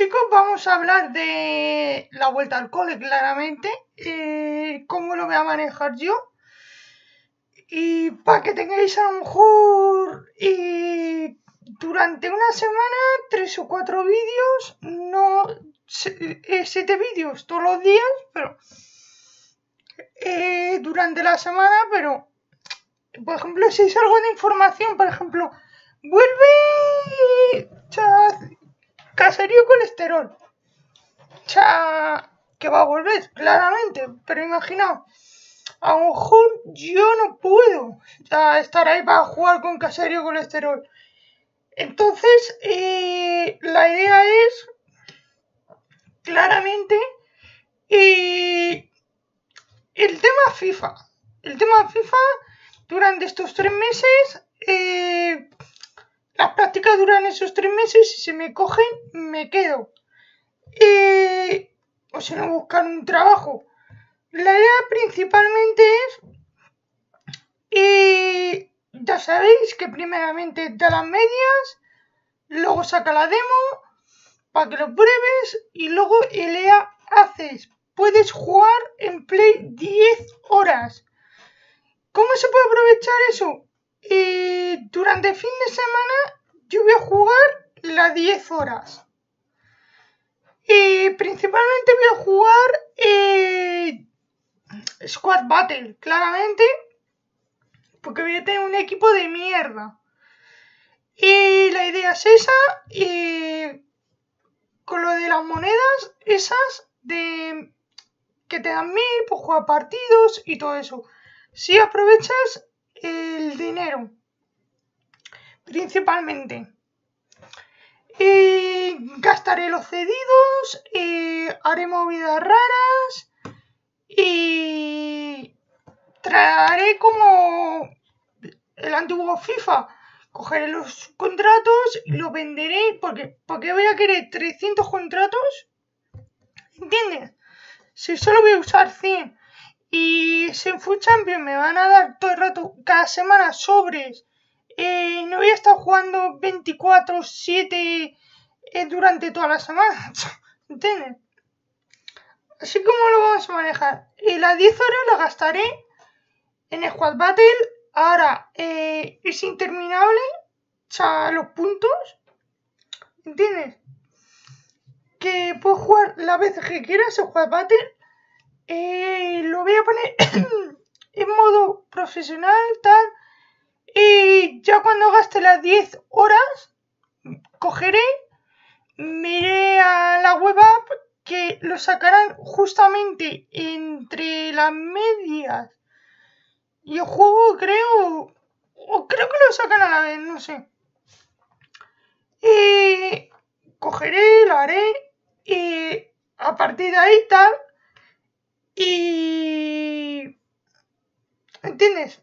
Chicos, vamos a hablar de la vuelta al cole, claramente. Eh, cómo lo voy a manejar yo. Y para que tengáis a lo mejor y eh, durante una semana tres o cuatro vídeos, no eh, siete vídeos todos los días, pero durante la semana, pero por ejemplo, si es algo de información, por ejemplo, vuelve Caserío colesterol. Cha, que va a volver, claramente. Pero imagina a lo mejor yo no puedo estar ahí para jugar con Caserío colesterol. Entonces, eh, la idea es claramente eh, el tema FIFA. El tema FIFA durante estos tres meses eh, las prácticas duran esos tres meses. y Si se me cogen, me quedo. o si no, buscar un trabajo. La idea principalmente es... ya sabéis que primeramente da las medias, luego saca la demo para que lo pruebes y luego el EA haces. Puedes jugar en Play 10 horas. ¿Cómo se puede aprovechar eso? Y durante el fin de semana yo voy a jugar las 10 horas. Y principalmente voy a jugar eh, Squad Battle, claramente. Porque voy a tener un equipo de mierda. Y la idea es esa. Y con lo de las monedas, esas de que te dan mil, pues jugar partidos y todo eso. Si aprovechas eh, el dinero, principalmente. y gastaré los cedidos, y haré movidas raras y traeré como el antiguo FIFA. Cogeré los contratos y los venderé porque, porque voy a querer 300 contratos. ¿Entiendes? Si solo voy a usar 100 y sin full champion me van a dar todo el rato, cada semana, sobres. Eh, no voy a estar jugando 24, 7 eh, durante toda la semana. ¿Entiendes? Así como lo vamos a manejar. Y las 10 horas las gastaré en Squad Battle. Ahora eh, es interminable. O los puntos. ¿Entiendes? Que puedo jugar las veces que quieras en Squad Battle lo voy a poner en modo profesional, tal. Y ya cuando gaste las 10 horas, cogeré, miré a la web app que lo sacarán justamente entre las medias. Y el juego creo... O creo que lo sacan a la vez, no sé. Y cogeré, lo haré. Y a partir de ahí tal, y... ¿Entiendes?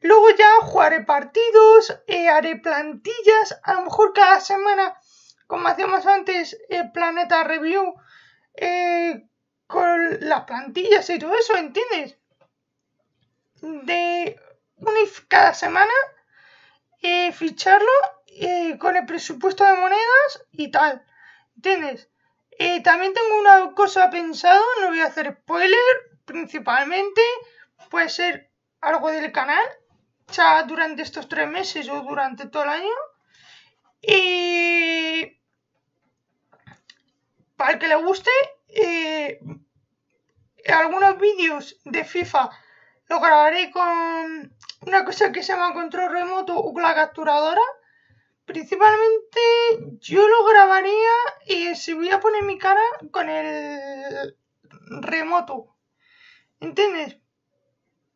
Luego ya jugaré partidos, eh, haré plantillas, a lo mejor cada semana, como hacíamos antes, eh, Planeta Review, eh, con las plantillas y todo eso, ¿entiendes? De cada semana, eh, ficharlo con el presupuesto de monedas y tal, ¿entiendes? Eh, también tengo una cosa pensada, no voy a hacer spoiler, principalmente puede ser algo del canal, ya durante estos tres meses o durante todo el año. Y para el que le guste, eh, algunos vídeos de FIFA lo grabaré con una cosa que se llama control remoto o con la capturadora principalmente yo lo grabaría y si voy a poner mi cara con el remoto. ¿Entiendes?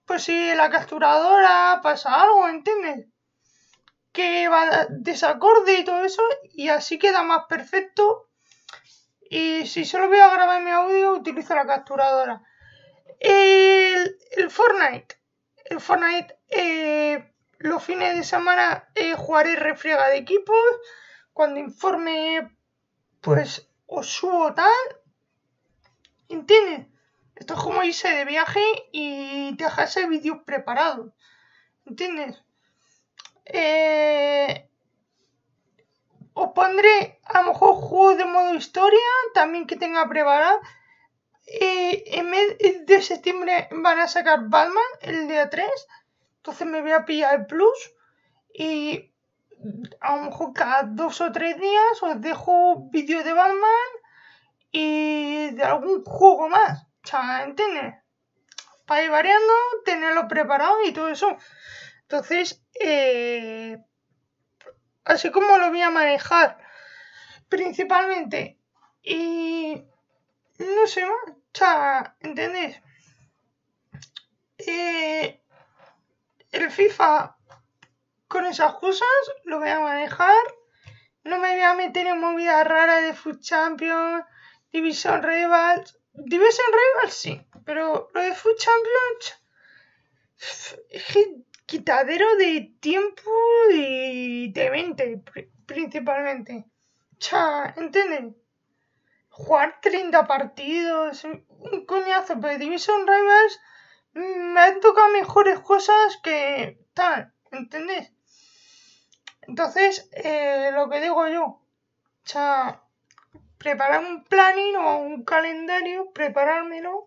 Pues si la capturadora pasa algo, ¿entiendes? Que va desacorde y todo eso y así queda más perfecto. Y si solo voy a grabar mi audio, utilizo la capturadora. El, el Fortnite. El Fortnite. Eh, los fines de semana eh, jugaré refriega de equipos. Cuando informe, pues os subo tal. ¿Entiendes? Esto es como irse de viaje y dejarse vídeos preparados. ¿Entiendes? Eh, os pondré a lo mejor juegos de modo historia también que tenga preparado. Eh, en mes de septiembre van a sacar Batman, el día 3. Entonces me voy a pillar el plus y a lo mejor cada dos o tres días os dejo vídeo de Batman y de algún juego más. ¿entiendes? Para ir variando, tenerlo preparado y todo eso. Entonces, eh, así como lo voy a manejar principalmente. Y no sé más, Eh, el FIFA con esas cosas lo voy a manejar. No me voy a meter en movidas raras de Food Champions, Division Rivals. Division Rivals sí, pero lo de Food Champions quitadero de tiempo y de mente, principalmente. ¿cha? ¿entienden? Jugar 30 partidos, un coñazo, pero Division Rivals Mm, me tocado mejores cosas que tal, ¿entendés? Entonces, eh, lo que digo yo, o sea, preparar un planning o un calendario, preparármelo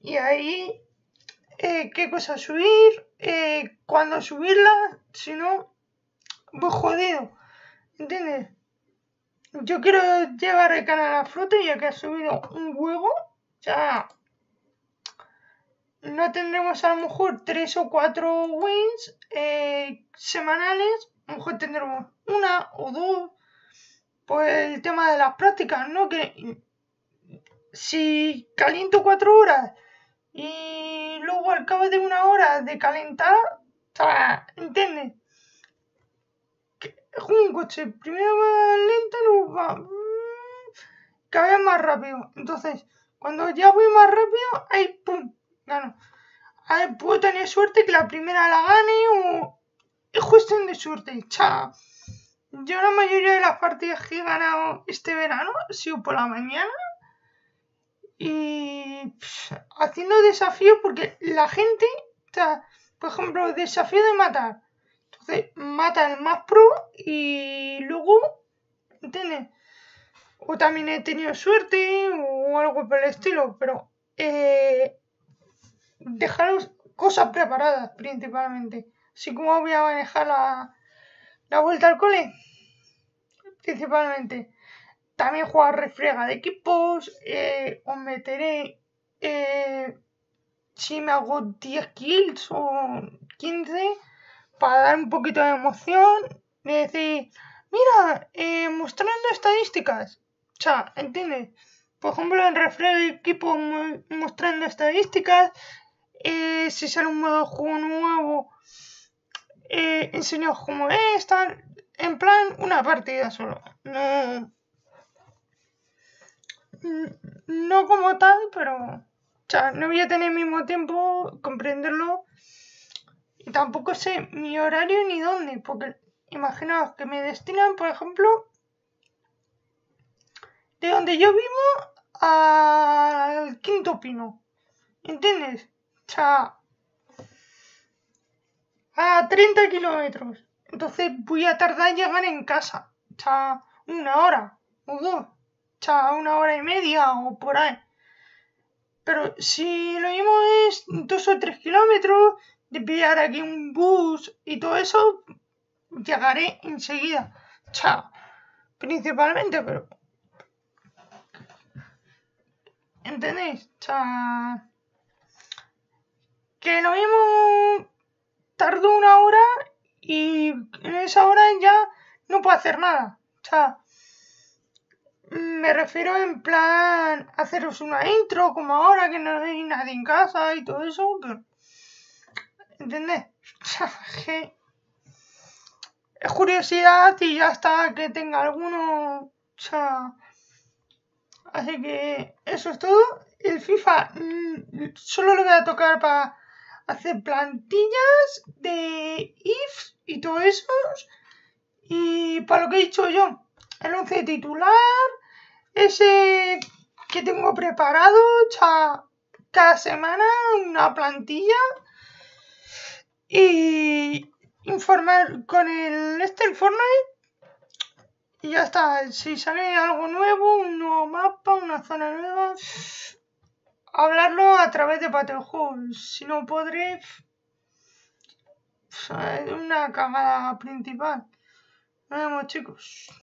y ahí eh, qué cosas subir, eh, cuándo subirlas, si no, voy jodido, ¿entiendes? Yo quiero llevar el canal a flote ya que ha subido un huevo, o sea, no tendremos a lo mejor tres o cuatro wins eh, semanales, a lo mejor tendremos una o dos pues el tema de las prácticas, ¿no? Que si caliento cuatro horas y luego al cabo de una hora de calentar, ¿entiendes? Es un coche, primero va lento, luego va mm, cada vez más rápido. Entonces, cuando ya voy más rápido, hay pum, puedo tener suerte que la primera la gane o... Es cuestión de suerte, chao. Yo la mayoría de las partidas que he ganado este verano ha sido por la mañana. Y haciendo desafío porque la gente, por ejemplo, desafío de matar. Entonces, mata el más pro y luego, ¿entiendes? O también he tenido suerte o algo por el estilo, pero eh, dejaros cosas preparadas principalmente. Así como voy a manejar la, la vuelta al cole, principalmente. También jugar refrega de equipos, O eh, os meteré eh, si me hago 10 kills o 15 para dar un poquito de emoción. decir, mira, eh, mostrando estadísticas. O sea, ¿entiendes? Por ejemplo, en refrega de equipos mostrando estadísticas, eh, si sale un modo de juego nuevo, eh, cómo es, en plan una partida solo. No, como tal, pero ya no voy a tener el mismo tiempo comprenderlo. Y tampoco sé mi horario ni dónde, porque imaginaos que me destinan, por ejemplo, de donde yo vivo al quinto pino. ¿Entiendes? a 30 kilómetros. Entonces voy a tardar en llegar en casa. está una hora o dos. una hora y media o por ahí. Pero si lo mismo es dos o tres kilómetros, de pillar aquí un bus y todo eso, llegaré enseguida. Chao, principalmente, pero... ¿Entendéis? Chao que lo mismo tardó una hora y en esa hora ya no puedo hacer nada. O sea, me refiero en plan haceros una intro como ahora que no hay nadie en casa y todo eso, pero... ¿Entendés? es curiosidad y ya está que tenga alguno... O sea... Así que eso es todo. El FIFA mm, solo lo voy a tocar para hacer plantillas de ifs y todo eso. Y para lo que he dicho yo, el 11 titular, ese que tengo preparado cada semana, una plantilla. Y informar con el este el Fortnite. Y ya está, si sale algo nuevo, un nuevo mapa, una zona nueva, hablarlo a través de Battlehood. Si no podré... una cámara principal. Nos vemos chicos.